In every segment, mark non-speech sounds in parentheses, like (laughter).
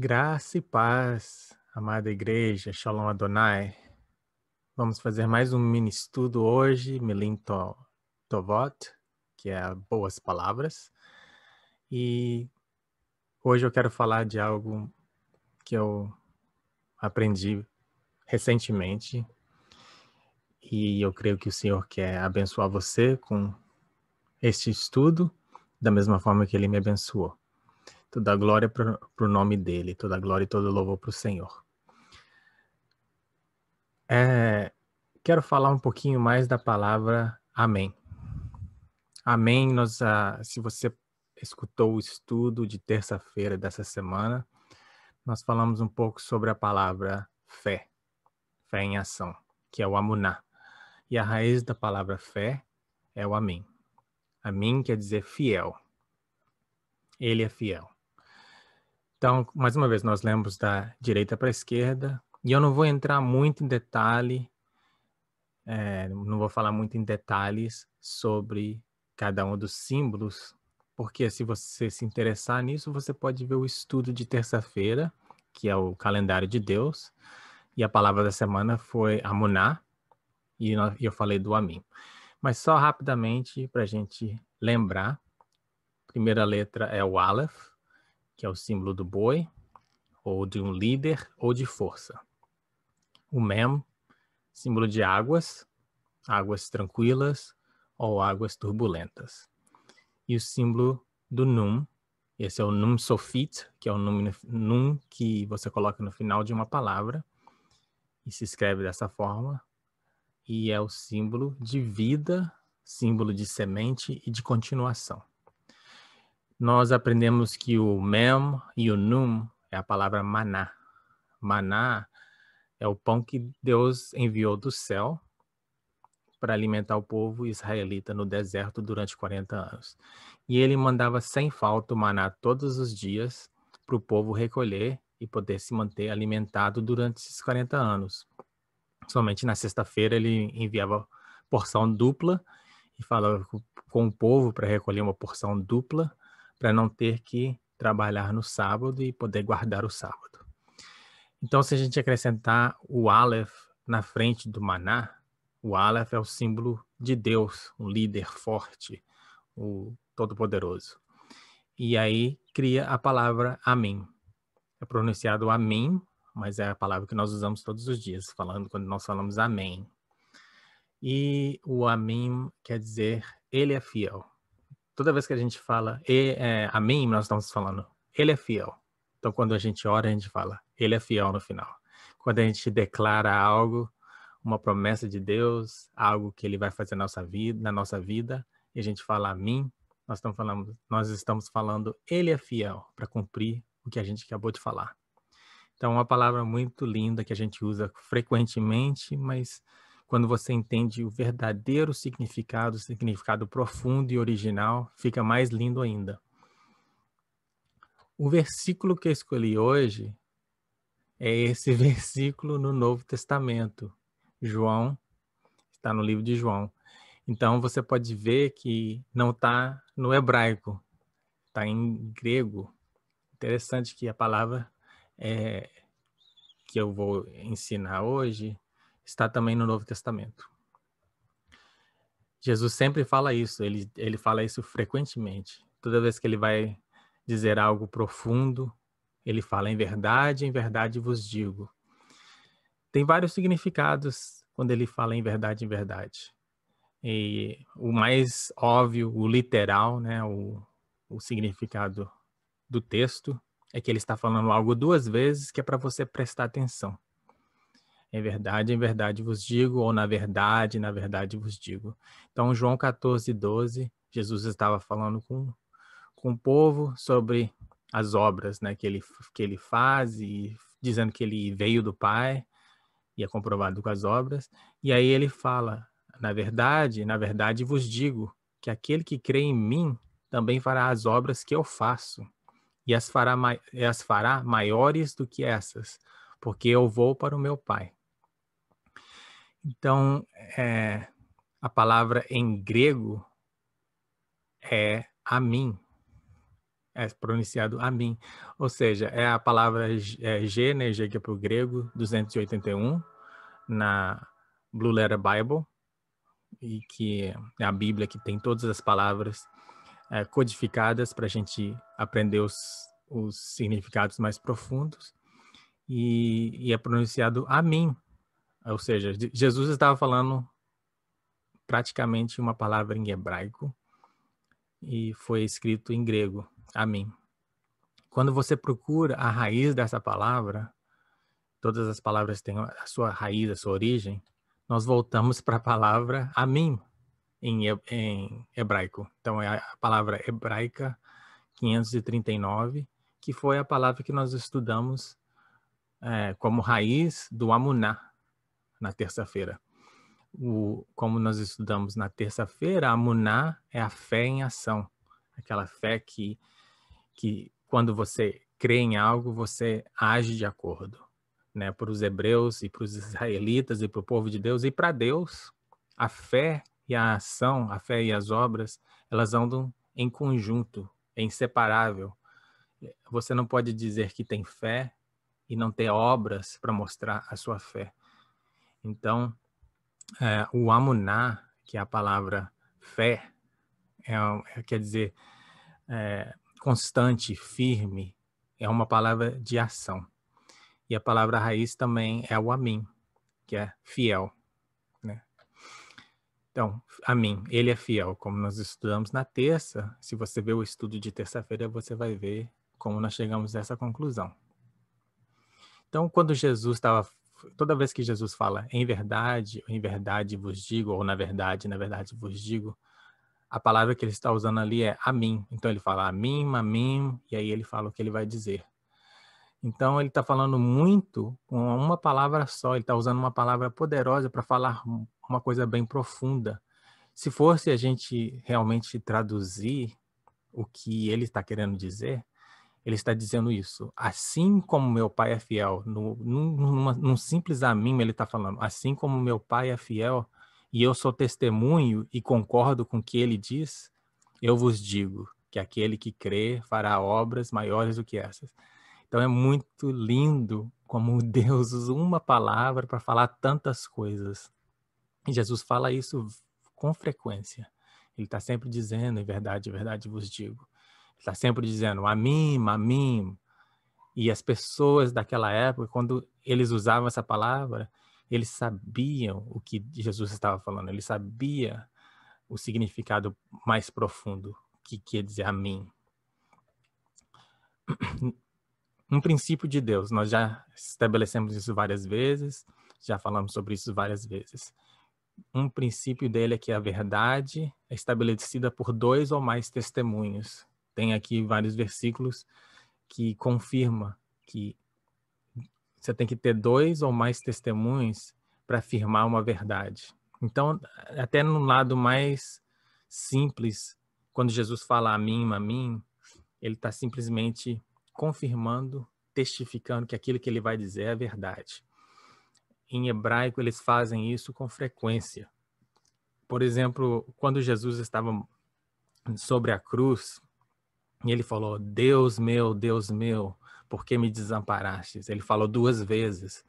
Graça e paz, amada igreja, Shalom Adonai. Vamos fazer mais um mini estudo hoje, Milim Tovot, que é boas palavras. E hoje eu quero falar de algo que eu aprendi recentemente e eu creio que o Senhor quer abençoar você com este estudo da mesma forma que ele me abençoou. Toda glória para o nome dele, toda glória e todo louvor para o Senhor. É, quero falar um pouquinho mais da palavra Amém. Amém, nós, ah, se você escutou o estudo de terça-feira dessa semana, nós falamos um pouco sobre a palavra fé, fé em ação, que é o amuná. E a raiz da palavra fé é o amém. Amém quer dizer fiel. Ele é fiel. Então, mais uma vez, nós lemos da direita para a esquerda, e eu não vou entrar muito em detalhe, é, não vou falar muito em detalhes sobre cada um dos símbolos, porque se você se interessar nisso, você pode ver o estudo de terça-feira, que é o calendário de Deus, e a palavra da semana foi Amuná, e eu falei do Amim. Mas só rapidamente para a gente lembrar, primeira letra é o Aleph, que é o símbolo do boi, ou de um líder ou de força. O Mem, símbolo de águas, águas tranquilas ou águas turbulentas. E o símbolo do Num, esse é o Num Sofit, que é o num, num que você coloca no final de uma palavra e se escreve dessa forma, e é o símbolo de vida, símbolo de semente e de continuação nós aprendemos que o mem e o num é a palavra maná. Maná é o pão que Deus enviou do céu para alimentar o povo israelita no deserto durante 40 anos. E ele mandava sem falta o maná todos os dias para o povo recolher e poder se manter alimentado durante esses 40 anos. Somente na sexta-feira ele enviava porção dupla e falava com o povo para recolher uma porção dupla para não ter que trabalhar no sábado e poder guardar o sábado. Então, se a gente acrescentar o Aleph na frente do Maná, o Aleph é o símbolo de Deus, um líder forte, o Todo-Poderoso. E aí cria a palavra Amém. É pronunciado Amém, mas é a palavra que nós usamos todos os dias, falando quando nós falamos Amém. E o Amém quer dizer Ele é fiel toda vez que a gente fala e, é, amém, nós estamos falando, ele é fiel. Então, quando a gente ora, a gente fala, ele é fiel no final. Quando a gente declara algo, uma promessa de Deus, algo que ele vai fazer na nossa vida, na nossa vida e a gente fala amém, nós estamos falando, nós estamos falando ele é fiel para cumprir o que a gente acabou de falar. Então, uma palavra muito linda que a gente usa frequentemente, mas quando você entende o verdadeiro significado, o significado profundo e original, fica mais lindo ainda. O versículo que eu escolhi hoje é esse (laughs) versículo no Novo Testamento. João, está no livro de João. Então você pode ver que não está no hebraico, está em grego. Interessante que a palavra é, que eu vou ensinar hoje está também no Novo Testamento. Jesus sempre fala isso, ele, ele fala isso frequentemente. Toda vez que ele vai dizer algo profundo, ele fala em verdade, em verdade vos digo. Tem vários significados quando ele fala em verdade, em verdade. E o mais óbvio, o literal, né, o, o significado do texto é que ele está falando algo duas vezes que é para você prestar atenção. Em verdade, em verdade vos digo, ou na verdade, na verdade vos digo. Então, João 14, 12, Jesus estava falando com, com o povo sobre as obras né, que, ele, que ele faz, e dizendo que ele veio do Pai, e é comprovado com as obras. E aí ele fala: Na verdade, na verdade vos digo que aquele que crê em mim também fará as obras que eu faço, e as fará, as fará maiores do que essas, porque eu vou para o meu Pai. Então, é, a palavra em grego é a mim. É pronunciado a mim. Ou seja, é a palavra é, Gênesis, né, que é para o grego, 281, na Blue Letter Bible, e que é a Bíblia que tem todas as palavras é, codificadas para a gente aprender os, os significados mais profundos. E, e é pronunciado a mim, ou seja, Jesus estava falando praticamente uma palavra em hebraico e foi escrito em grego, amém. Quando você procura a raiz dessa palavra, todas as palavras têm a sua raiz, a sua origem, nós voltamos para a palavra amém em, hebraico. Então, é a palavra hebraica 539, que foi a palavra que nós estudamos é, como raiz do Amuná, na terça-feira. como nós estudamos na terça-feira, a Muná é a fé em ação, aquela fé que, que quando você crê em algo, você age de acordo. Né? Para os hebreus e para os israelitas e para o povo de Deus e para Deus, a fé e a ação, a fé e as obras, elas andam em conjunto, é inseparável. Você não pode dizer que tem fé e não ter obras para mostrar a sua fé. Então, é, o amuná, que é a palavra fé, é, é, quer dizer é, constante, firme, é uma palavra de ação. E a palavra raiz também é o amim, que é fiel. Né? Então, amim, ele é fiel. Como nós estudamos na terça, se você ver o estudo de terça-feira, você vai ver como nós chegamos a essa conclusão. Então, quando Jesus estava toda vez que Jesus fala em verdade, em verdade vos digo, ou na verdade, na verdade vos digo, a palavra que ele está usando ali é a mim. Então ele fala a mim, a mim, e aí ele fala o que ele vai dizer. Então ele está falando muito com uma palavra só, ele está usando uma palavra poderosa para falar uma coisa bem profunda. Se fosse a gente realmente traduzir o que ele está querendo dizer, ele está dizendo isso. Assim como meu pai é fiel, no, num, numa, num simples amigo ele está falando, assim como meu pai é fiel e eu sou testemunho e concordo com o que ele diz, eu vos digo que aquele que crê fará obras maiores do que essas. Então é muito lindo como (laughs) Deus usa uma palavra para falar tantas coisas. E Jesus fala isso com frequência. Ele está sempre dizendo, em é verdade, em é verdade vos digo. Está sempre dizendo a a mim. E as pessoas daquela época, quando eles usavam essa palavra, eles sabiam o que Jesus estava falando, Ele sabia o significado mais profundo que quer dizer a mim. (clears throat) Um princípio de Deus, nós já estabelecemos isso várias vezes, já falamos sobre isso várias vezes. Um princípio dele é que a verdade é estabelecida por dois ou mais testemunhos tem aqui vários versículos que confirma que você tem que ter dois ou mais testemunhos para afirmar uma verdade. Então, até no lado mais simples, quando Jesus fala a mim, a mim, ele está simplesmente confirmando, testificando que aquilo que ele vai dizer é verdade. Em hebraico, eles fazem isso com frequência. Por exemplo, quando Jesus estava sobre a cruz, e ele falou: Deus meu, Deus meu, por que me desamparastes? Ele falou duas vezes,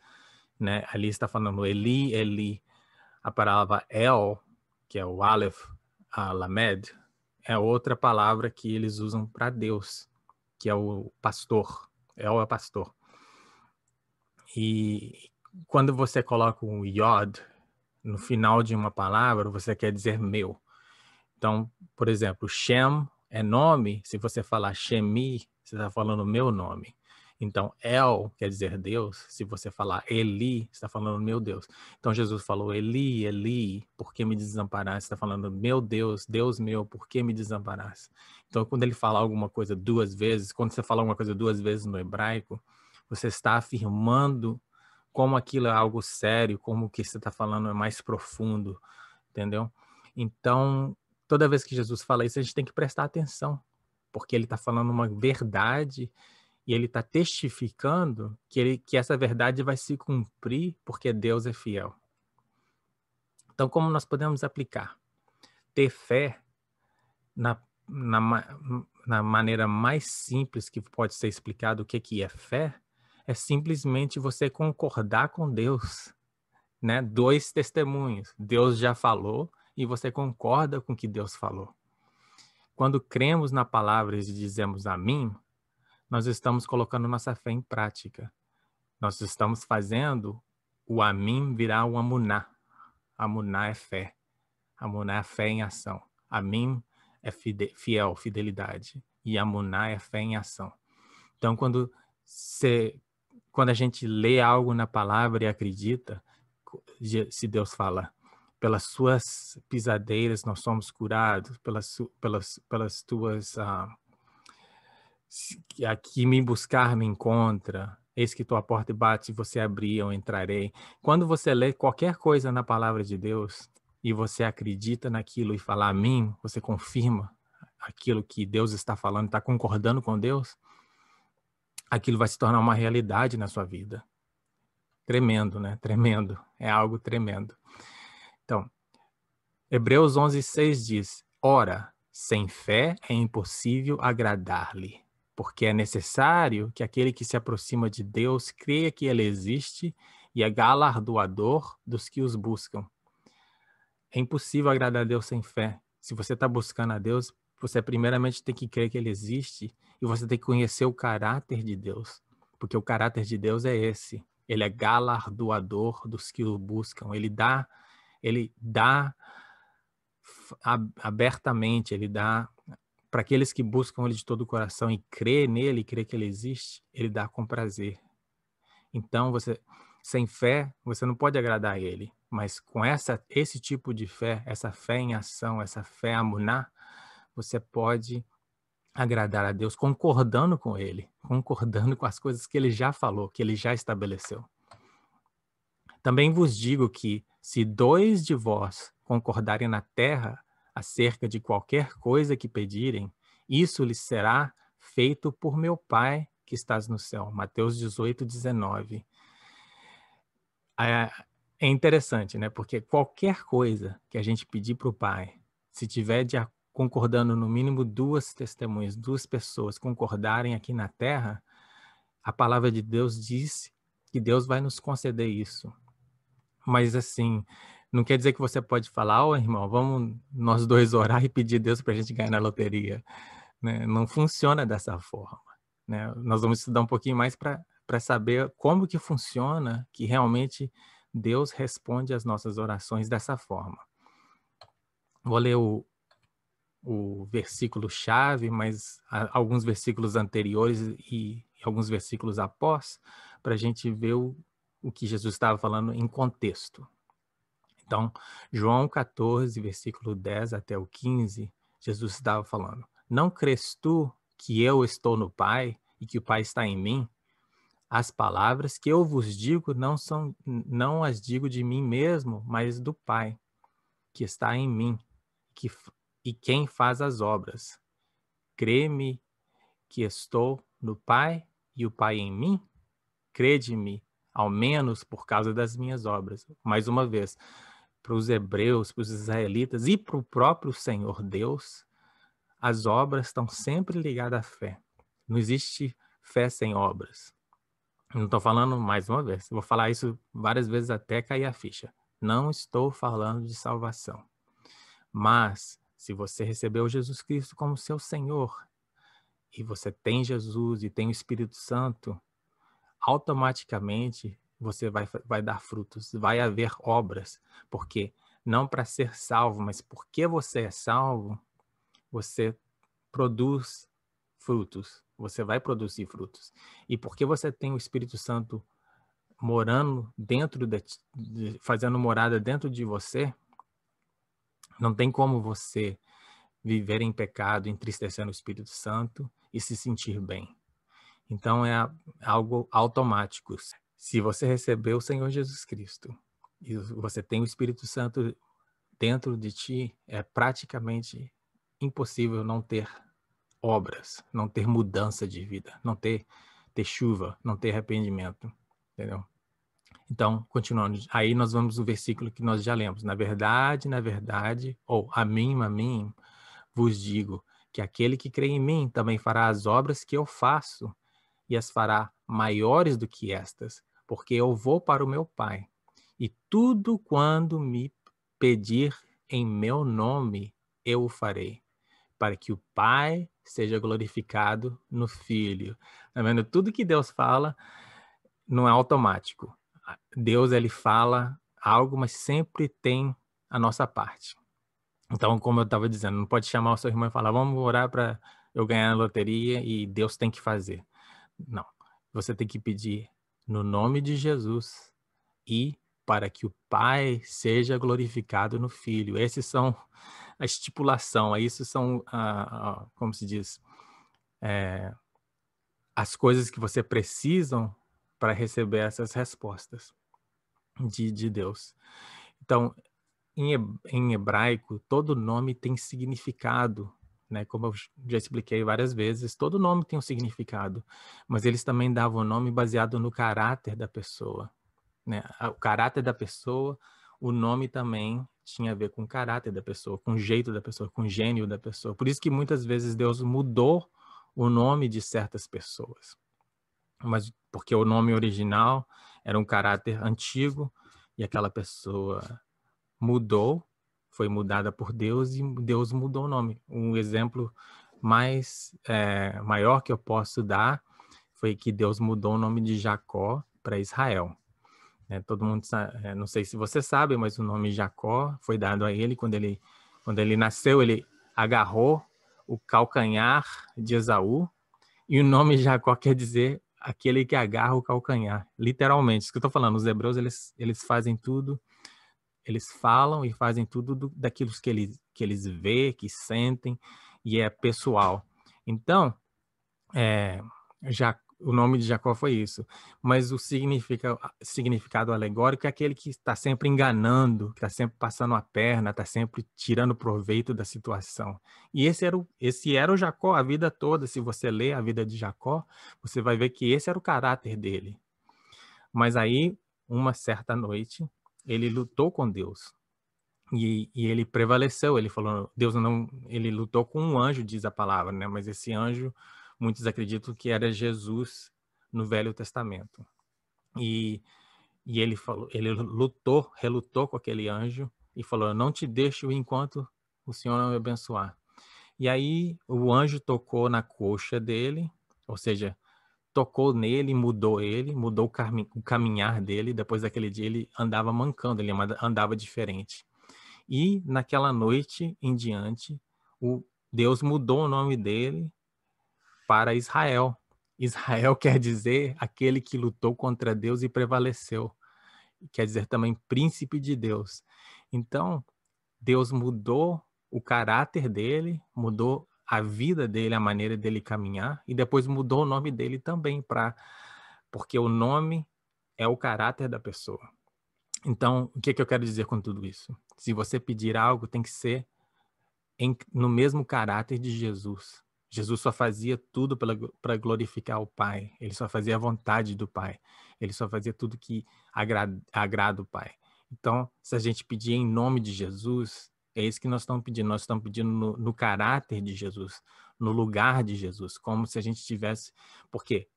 né? Ali está falando Eli, Eli. A palavra El, que é o Aleph, a Lamed, é outra palavra que eles usam para Deus, que é o pastor. El é o pastor. E quando você coloca um Yod no final de uma palavra, você quer dizer meu. Então, por exemplo, Shem é nome, se você falar Shemi, você está falando meu nome. Então, El quer dizer Deus. Se você falar Eli, você está falando meu Deus. Então, Jesus falou Eli, Eli, por que me desamparaste? Está falando meu Deus, Deus meu, por que me desamparaste? Então, quando ele fala alguma coisa duas vezes, quando você fala alguma coisa duas vezes no hebraico, você está afirmando como aquilo é algo sério, como o que você está falando é mais profundo, entendeu? Então, toda vez que Jesus fala isso, a gente tem que prestar atenção, porque ele está falando uma verdade e ele está testificando que, ele, que essa verdade vai se cumprir porque Deus é fiel. Então, como nós podemos aplicar? Ter fé na, na, na maneira mais simples que pode ser explicado o que, que é fé, é simplesmente você concordar com Deus. Né? Dois testemunhos. Deus já falou e você concorda com o que Deus falou. Quando cremos na palavra e dizemos amém, nós estamos colocando nossa fé em prática. Nós estamos fazendo o amém virar o amuná. Amuná é fé. Amuná é fé em ação. Amém é fiel, fidelidade. E amuná é fé em ação. Então, quando, se, quando a gente lê algo na palavra e acredita, se Deus fala, pelas suas pisadeiras nós somos curados, pelas, pelas, pelas tuas. aqui ah, me buscar me encontra, eis que tua porta bate, você abrir, eu entrarei. Quando você lê qualquer coisa na palavra de Deus e você acredita naquilo e fala a mim, você confirma aquilo que Deus está falando, está concordando com Deus, aquilo vai se tornar uma realidade na sua vida. Tremendo, né? Tremendo. É algo tremendo. Então, Hebreus 11, 6 diz: Ora, sem fé é impossível agradar-lhe, porque é necessário que aquele que se aproxima de Deus creia que ele existe e é galardoador dos que os buscam. É impossível agradar a Deus sem fé. Se você está buscando a Deus, você primeiramente tem que crer que ele existe e você tem que conhecer o caráter de Deus, porque o caráter de Deus é esse. Ele é galardoador dos que o buscam. Ele dá ele dá abertamente, ele dá para aqueles que buscam ele de todo o coração e crê nele, crê que ele existe, ele dá com prazer. Então você sem fé, você não pode agradar a ele, mas com essa esse tipo de fé, essa fé em ação, essa fé amuná, você pode agradar a Deus concordando com ele, concordando com as coisas que ele já falou, que ele já estabeleceu. Também vos digo que se dois de vós concordarem na terra acerca de qualquer coisa que pedirem, isso lhes será feito por meu Pai que estás no céu. Mateus 18, 19. É, é, interessante, né? Porque qualquer coisa que a gente pedir para o Pai, se tiver de, concordando no mínimo duas testemunhas, duas pessoas concordarem aqui na terra, a palavra de Deus diz que Deus vai nos conceder isso mas assim, não quer dizer que você pode falar, ó oh, irmão, vamos nós dois orar e pedir a Deus para a gente ganhar na loteria. Né? Não funciona dessa forma. Né? Nós vamos estudar um pouquinho mais para saber como que funciona que realmente Deus responde às nossas orações dessa forma. Vou ler o, o versículo-chave, mas alguns versículos anteriores e alguns versículos após, para a gente ver o, o que Jesus estava falando em contexto. Então, João 14, versículo 10 até o 15, Jesus estava falando: Não crês tu que eu estou no Pai e que o Pai está em mim? As palavras que eu vos digo não são não as digo de mim mesmo, mas do Pai que está em mim, que e quem faz as obras. Crê-me que estou no Pai e o Pai em mim? Crede-me ao menos por causa das minhas obras. Mais uma vez, para os hebreus, para os israelitas e para o próprio Senhor Deus, as obras estão sempre ligadas à fé. Não existe fé sem obras. Não estou falando mais uma vez, vou falar isso várias vezes até cair a ficha. Não estou falando de salvação. Mas, se você recebeu Jesus Cristo como seu Senhor, e você tem Jesus e tem o Espírito Santo, automaticamente você vai, vai dar frutos, vai haver obras, porque não para ser salvo, mas porque você é salvo, você produz frutos, você vai produzir frutos. E porque você tem o Espírito Santo morando dentro de, de fazendo morada dentro de você, não tem como você viver em pecado, entristecendo o Espírito Santo e se sentir bem. Então é algo automático. Se você recebeu o Senhor Jesus Cristo e você tem o Espírito Santo dentro de ti, é praticamente impossível não ter obras, não ter mudança de vida, não ter ter chuva, não ter arrependimento, entendeu? Então, continuando, aí nós vamos no versículo que nós já lemos. Na verdade, na verdade, ou a mim, a mim, vos digo que aquele que crê em mim também fará as obras que eu faço e as fará maiores do que estas, porque eu vou para o meu Pai. E tudo quando me pedir em meu nome, eu o farei, para que o Pai seja glorificado no Filho. Tá vendo? Tudo que Deus fala não é automático. Deus ele fala algo, mas sempre tem a nossa parte. Então, como eu estava dizendo, não pode chamar o seu irmão e falar, vamos orar para eu ganhar na loteria e Deus tem que fazer. Não. Você tem que pedir no nome de Jesus e para que o Pai seja glorificado no Filho. Esses são a estipulação, isso são, ah, ah, como se diz, é, as coisas que você precisam para receber essas respostas de, de Deus. Então, em hebraico, todo nome tem significado né? Como eu já expliquei várias vezes, todo nome tem um significado, mas eles também davam o nome baseado no caráter da pessoa, né? O caráter da pessoa, o nome também tinha a ver com o caráter da pessoa, com o jeito da pessoa, com o gênio da pessoa. Por isso que muitas vezes Deus mudou o nome de certas pessoas. Mas porque o nome original era um caráter antigo e aquela pessoa mudou foi mudada por Deus e Deus mudou o nome. Um exemplo mais é, maior que eu posso dar foi que Deus mudou o nome de Jacó para Israel. É, todo mundo sabe, é, não sei se você sabe, mas o nome Jacó foi dado a ele quando ele quando ele nasceu, ele agarrou o calcanhar de Esaú e o nome Jacó quer dizer aquele que agarra o calcanhar, literalmente. Isso que eu estou falando, os hebreus eles eles fazem tudo eles falam e fazem tudo do, daquilo que eles, que eles vê, que sentem, e é pessoal. Então, é, já, o nome de Jacó foi isso. Mas o significa, significado alegórico é aquele que está sempre enganando, que está sempre passando a perna, está sempre tirando proveito da situação. E esse era o, esse era o Jacó a vida toda. Se você ler a vida de Jacó, você vai ver que esse era o caráter dele. Mas aí, uma certa noite, ele lutou com Deus. E, e, ele prevaleceu. Ele falou, Deus não, ele lutou com um anjo, diz a palavra, né? Mas esse anjo, muitos acreditam que era Jesus no Velho Testamento. E, e ele falou, ele lutou, relutou com aquele anjo e falou: não te deixo enquanto o Senhor não me abençoar. E aí o anjo tocou na coxa dele, ou seja, tocou nele, mudou ele, mudou o, cam o caminhar dele. Depois daquele dia, ele andava mancando, ele andava diferente. E naquela noite em diante, o Deus mudou o nome dele para Israel. Israel (laughs) quer dizer aquele que lutou contra Deus e prevaleceu. Quer dizer também príncipe de Deus. Então, Deus mudou o caráter dele, mudou a vida dele, a maneira dele caminhar, e depois mudou o nome dele também para porque o nome é o caráter da pessoa. Então, o que, é que eu quero dizer com tudo isso? Se você pedir algo, tem que ser em, no mesmo caráter de Jesus. Jesus só fazia tudo para glorificar o Pai. Ele só fazia a vontade do Pai. Ele só fazia tudo que agrada, agrada o Pai. Então, se a gente pedir em nome de Jesus, é isso que nós estamos pedindo. Nós estamos pedindo no, no caráter de Jesus, no lugar de Jesus, como se a gente tivesse. Porque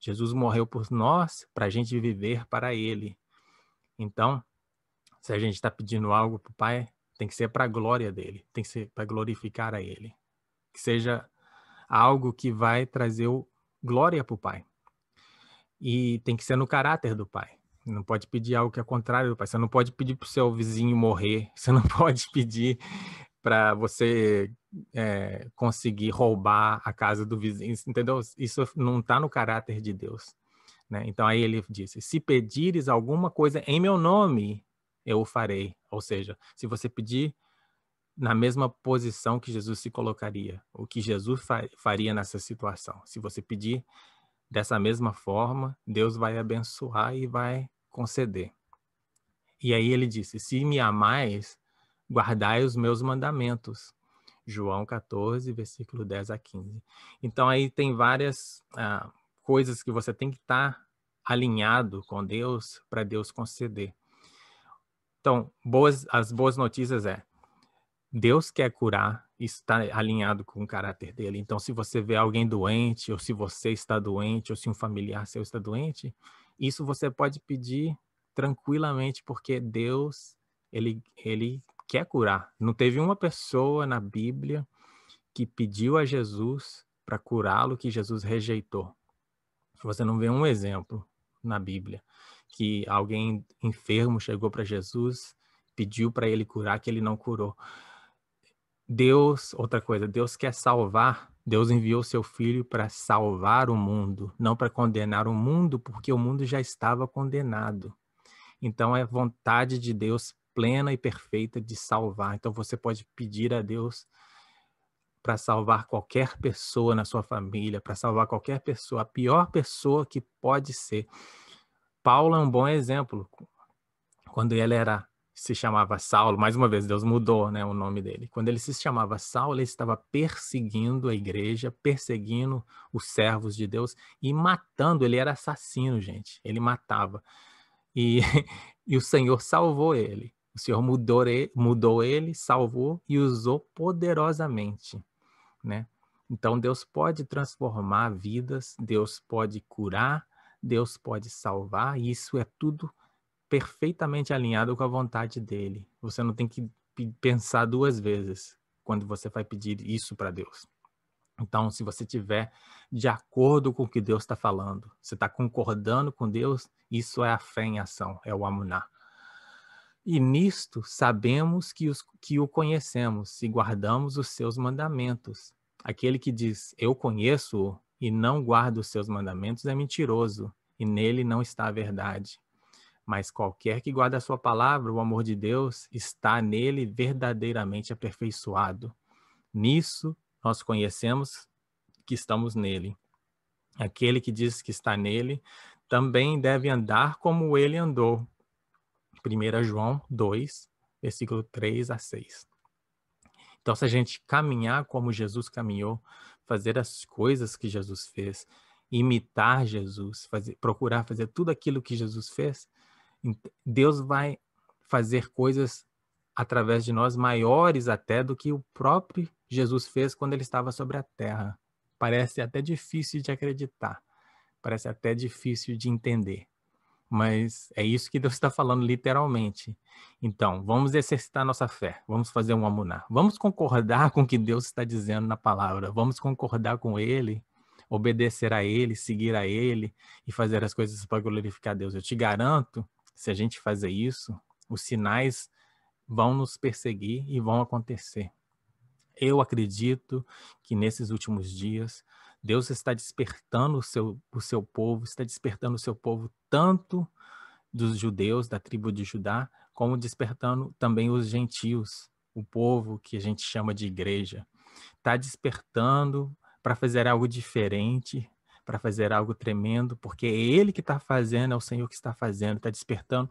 Jesus morreu por nós, para a gente viver para Ele. Então, se a gente está pedindo algo para o Pai, tem que ser para a glória dele, tem que ser para glorificar a Ele. Que seja algo que vai trazer glória para o Pai. E tem que ser no caráter do Pai. Não pode pedir algo que é contrário do Pai. Você não pode pedir para o seu vizinho morrer. (laughs) Você não pode pedir para você é, conseguir roubar a casa do vizinho, entendeu? Isso não está no caráter de Deus. Né? Então aí ele disse: se pedires alguma coisa em meu nome, eu o farei. Ou seja, se você pedir na mesma posição que Jesus se colocaria, o que Jesus faria nessa situação, se você pedir Dessa mesma forma, Deus vai abençoar e vai conceder. E aí ele disse: Se me amais, guardai os meus mandamentos. João 14, versículo 10 a 15. Então aí tem várias ah, coisas que você tem que estar tá alinhado com Deus para Deus conceder. Então, boas, as boas notícias é Deus quer curar, está alinhado com o caráter dele. Então, se você vê alguém doente, ou se você está doente, ou se um familiar seu está doente, isso você pode pedir tranquilamente, porque Deus, ele, ele quer curar. Não teve uma pessoa na Bíblia que pediu a Jesus para curá-lo que Jesus rejeitou. Você não vê um exemplo na Bíblia que alguém enfermo chegou para Jesus, pediu para ele curar que ele não curou. Deus, outra coisa, Deus quer salvar. Deus enviou seu filho para salvar o mundo, não para condenar o mundo, porque o mundo já estava condenado. Então é vontade de Deus plena e perfeita de salvar. Então você pode pedir a Deus para salvar qualquer pessoa na sua família, para salvar qualquer pessoa, a pior pessoa que pode ser. Paulo é um bom exemplo. Quando ele era se chamava Saulo, mais uma vez, Deus mudou né, o nome dele. Quando ele se chamava Saulo, ele estava perseguindo a igreja, perseguindo os servos de Deus e matando. Ele era assassino, gente. Ele matava. E, (laughs) e o Senhor salvou ele. O Senhor mudou ele, mudou ele, salvou e usou poderosamente. Né? Então, Deus pode transformar vidas, Deus pode curar, Deus pode salvar, e isso é tudo perfeitamente alinhado com a vontade dele. Você não tem que pensar duas vezes quando você vai pedir isso para Deus. Então, se você tiver de acordo com o que Deus está falando, você está concordando com Deus, isso é a fé em ação, é o amuná. E nisto sabemos que, os, que o conhecemos e guardamos os seus mandamentos. Aquele que diz, eu conheço-o e não guarda os seus mandamentos é mentiroso, e nele não está a verdade. Mas qualquer que guarda a sua palavra, o amor de Deus está nele verdadeiramente aperfeiçoado. Nisso nós conhecemos que estamos nele. Aquele que diz que está nele também deve andar como ele andou. 1 João 2, versículo 3 a 6. Então, se a gente caminhar como Jesus caminhou, fazer as coisas que Jesus fez, imitar Jesus, fazer, procurar fazer tudo aquilo que Jesus fez, Deus vai fazer coisas através de nós maiores até do que o próprio Jesus fez quando ele estava sobre a terra. Parece até difícil de acreditar, parece até difícil de entender. Mas é isso que Deus está (laughs) falando literalmente. Então, vamos exercitar nossa fé, vamos fazer um amuná, vamos concordar com o que Deus está dizendo na palavra, vamos concordar com Ele, obedecer a Ele, seguir a Ele e fazer as coisas para glorificar Deus. Eu te garanto se a gente fazer isso, os sinais vão nos perseguir e vão acontecer. Eu acredito que nesses últimos dias, Deus está despertando o seu, o seu povo, está despertando o seu povo tanto dos judeus, da tribo de Judá, como despertando também os gentios, o povo que a gente chama de igreja. Está despertando para fazer algo diferente, para fazer algo tremendo, porque é Ele que está fazendo, é o Senhor que está fazendo, está despertando.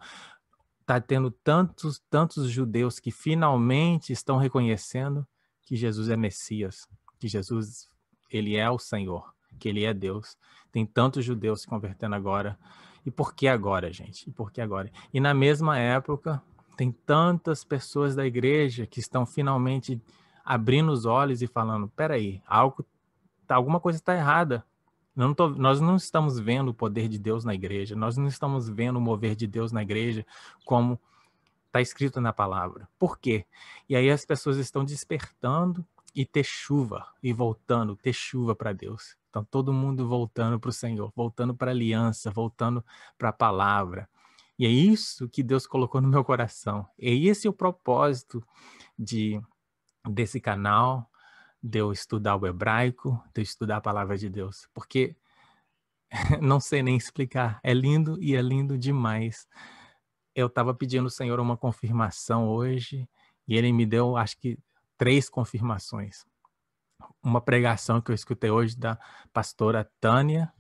Está tendo tantos, tantos judeus que finalmente estão reconhecendo que Jesus é Messias, que Jesus, Ele é o Senhor, que Ele é Deus. Tem tantos judeus se convertendo agora. E por que agora, gente? E por que agora? E na mesma época, tem tantas pessoas da igreja que estão finalmente abrindo os olhos e falando: peraí, algo, alguma coisa está errada. Não tô, nós não estamos vendo o poder de Deus na igreja, nós não estamos vendo o mover de Deus na igreja como está escrito na palavra. Por quê? E aí as pessoas estão despertando e ter chuva e voltando, ter chuva para Deus. Então todo mundo voltando para o Senhor, voltando para a aliança, voltando para a palavra. E é isso que Deus colocou no meu coração. E esse é o propósito de desse canal, de eu estudar o hebraico, de eu estudar a palavra de Deus, porque (laughs) não sei nem explicar. É lindo e é lindo demais. Eu estava pedindo ao Senhor uma confirmação hoje e ele me deu, acho que, três confirmações. Uma pregação que eu escutei hoje da pastora Tânia,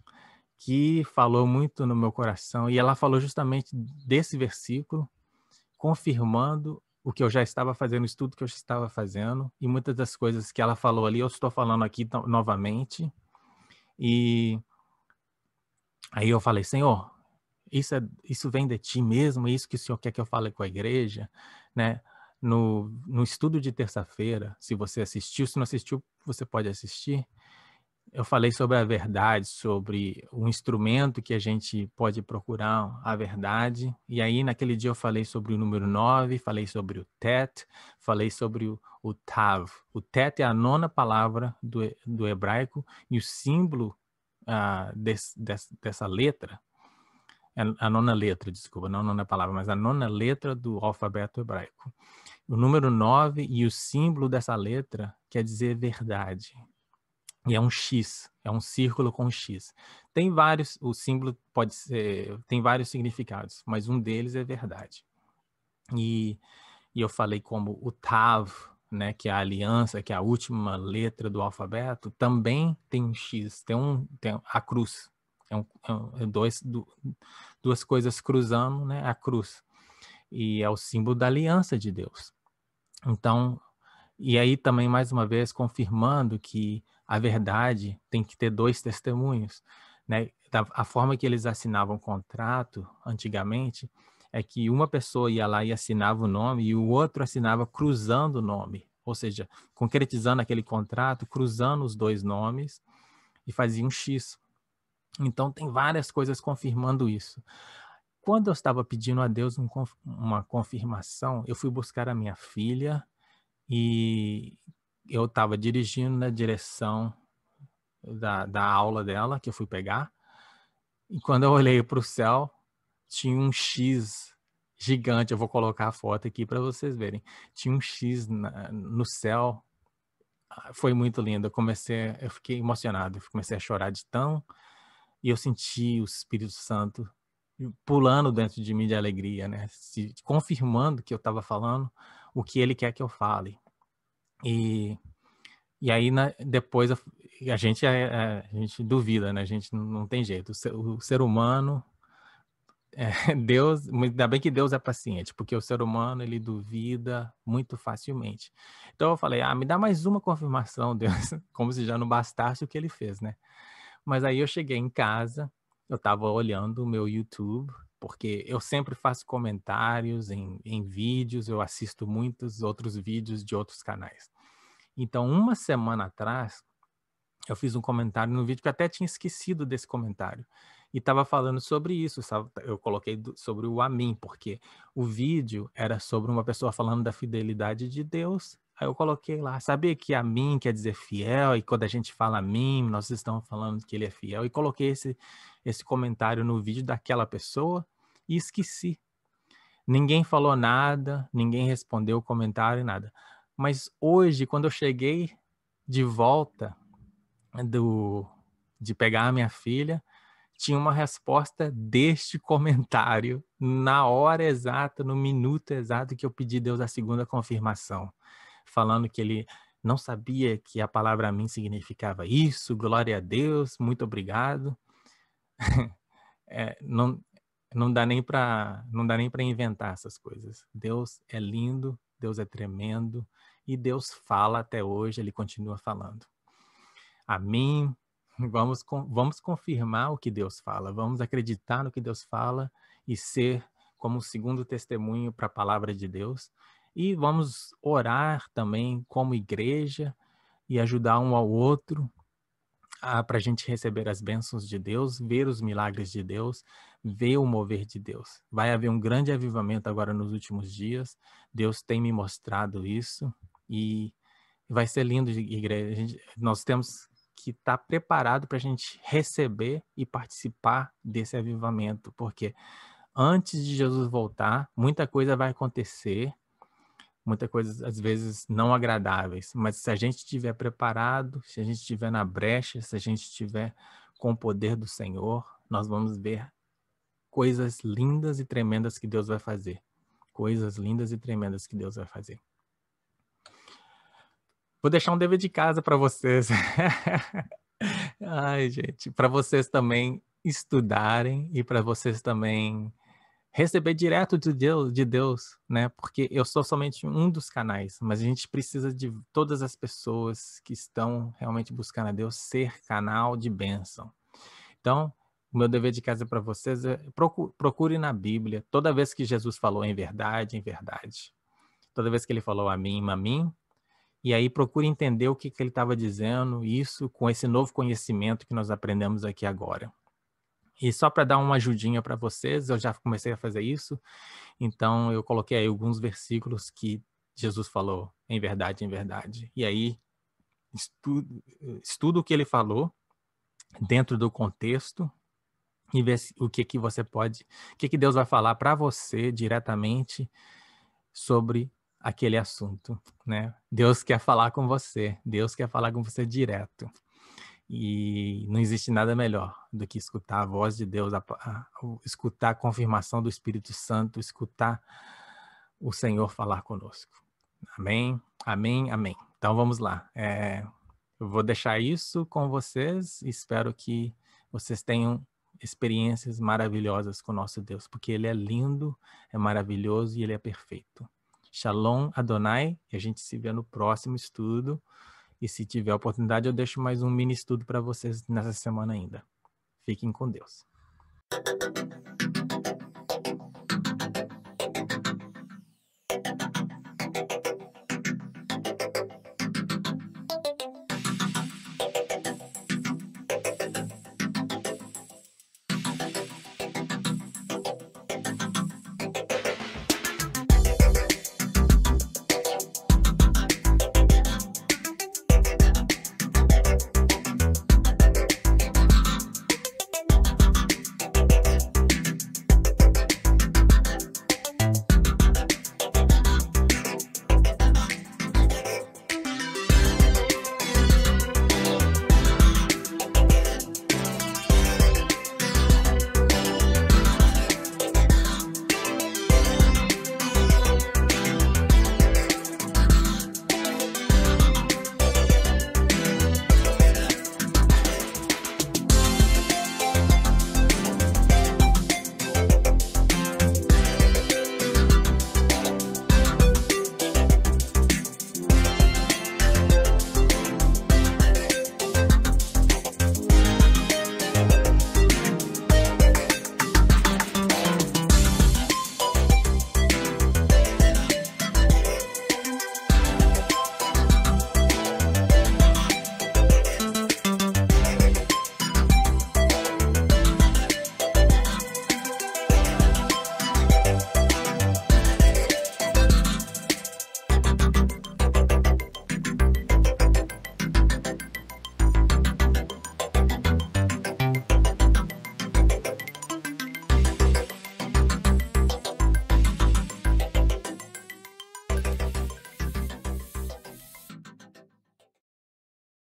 que falou muito no meu coração, e ela falou justamente desse versículo, confirmando o que eu já estava fazendo, o estudo que eu estava fazendo, e muitas das coisas que ela falou ali, eu estou falando aqui novamente. E aí eu falei, Senhor, isso, é, isso vem de ti mesmo, isso que o Senhor quer que eu fale com a igreja, né? No, no estudo de terça-feira, se você assistiu, se não assistiu, você pode assistir eu falei sobre a verdade, sobre um instrumento que a gente pode procurar a verdade. E aí, naquele dia, eu falei sobre o número 9, falei sobre o TET, falei sobre o, o TAV. O TET é a nona palavra do, do hebraico e o símbolo ah, des, des, dessa letra, é a nona letra, desculpa, não a nona palavra, mas a nona letra do alfabeto hebraico. O número 9 e o símbolo dessa letra quer dizer verdade e é um X, é um círculo com um X. Tem vários, o símbolo pode ser, tem vários significados, mas um deles é verdade. E, e eu falei como o Tav, né, que é a aliança, que é a última letra do alfabeto, também tem um X, tem, um, tem a cruz. É, um, é, é dois, duas coisas cruzando, né, a cruz. E é o símbolo da aliança de Deus. Então, e aí também mais uma vez confirmando que a verdade tem que ter dois testemunhos. Né? A forma que eles assinavam contrato antigamente é que uma pessoa ia lá e assinava o nome e o outro assinava cruzando o nome, ou seja, concretizando aquele contrato, cruzando os dois nomes e fazia um X. Então, tem várias coisas confirmando isso. Quando eu estava pedindo a Deus um, uma confirmação, eu fui buscar a minha filha e eu estava dirigindo na né, direção da, da aula dela, que eu fui pegar, e quando eu olhei para o céu, tinha um X gigante. Eu vou colocar a foto aqui para vocês verem. Tinha um X na, no céu. Foi muito lindo. Eu comecei, eu fiquei emocionado. Eu comecei a chorar de tão e eu senti o Espírito Santo pulando dentro de mim de alegria, né? Se, confirmando que eu estava falando o que Ele quer que eu fale. E, e aí na, né, depois a, a gente, a, é, é, a, gente duvida, né? A gente não tem jeito. O ser, o ser humano, é, (laughs) Deus, ainda bem que Deus é paciente, porque o ser humano ele duvida muito facilmente. Então eu falei, ah, me dá mais uma confirmação, (laughs) Deus, como se já não bastasse o que ele fez, né? Mas aí eu cheguei em casa, eu estava olhando o meu YouTube porque eu sempre faço comentários em, em vídeos, eu assisto muitos outros vídeos de outros canais. Então, uma semana atrás, eu fiz um comentário no vídeo que eu até tinha esquecido desse comentário. E estava falando sobre isso, eu coloquei sobre o Amém, porque o vídeo era sobre uma pessoa falando da fidelidade de Deus. Aí eu coloquei lá, sabia que Amém quer dizer fiel, e quando a gente fala Amém, nós estamos falando que ele é fiel. E coloquei esse, esse comentário no vídeo daquela pessoa e esqueci. Ninguém falou nada, ninguém respondeu o comentário, nada. Mas hoje, quando eu cheguei de volta do de pegar a minha filha, tinha uma resposta deste (laughs) comentário na hora exata, no minuto exato que eu pedi Deus a segunda confirmação, falando que ele não sabia que a palavra a mim significava isso, glória a Deus, muito obrigado é, não, não dá nem para não dá nem para inventar essas coisas. Deus é lindo, Deus é tremendo e Deus fala até hoje, ele continua falando. A mim, vamos vamos confirmar o que Deus fala, vamos acreditar no que Deus fala e ser como segundo testemunho para a palavra de Deus e vamos orar também como igreja e ajudar um ao outro ah, para a gente receber as bênçãos de Deus, ver os milagres de Deus, ver o mover de Deus. Vai haver um grande avivamento agora nos últimos dias. Deus tem me mostrado isso e vai ser lindo, igreja. Gente, nós temos que estar tá preparado para a gente receber e participar desse avivamento, porque antes de Jesus voltar, muita coisa vai acontecer muitas coisas às vezes não agradáveis, mas se a gente estiver preparado, se a gente estiver na brecha, se a gente estiver com o poder do Senhor, nós vamos ver coisas lindas e tremendas que Deus vai fazer. Coisas lindas e tremendas que Deus vai fazer. Vou deixar um dever de casa para vocês. (laughs) Ai, gente, para vocês também estudarem e para vocês também receber direto de Deus, de Deus, né? Porque eu sou somente um dos canais, mas a gente precisa de todas as pessoas que estão realmente buscando a Deus ser canal de bênção. Então, o meu dever de casa é para vocês é procure na Bíblia toda vez que Jesus falou em verdade, em verdade. Toda vez que ele falou a mim, a mim, e aí procure entender o que, que ele estava dizendo, isso com esse novo conhecimento que nós aprendemos aqui agora. E só para dar uma ajudinha para vocês, eu já comecei a fazer isso. Então eu coloquei aí alguns versículos que Jesus falou em verdade, em verdade. E aí estudo, estudo o que ele falou dentro do contexto e ver o que que você pode, o que que Deus vai falar para você diretamente sobre aquele assunto, né? Deus quer falar com você, Deus quer falar com você direto. E não existe nada melhor do que escutar a voz de Deus, a, a, escutar a confirmação do Espírito Santo, escutar o Senhor falar conosco. Amém, amém, amém. Então vamos lá. É, eu vou deixar isso com vocês. Espero que vocês tenham experiências maravilhosas com nosso Deus, porque Ele é lindo, é maravilhoso e Ele é perfeito. Shalom Adonai, e a gente se vê no próximo estudo. E se tiver oportunidade, eu deixo mais um mini estudo para vocês nessa semana ainda. Fiquem com Deus.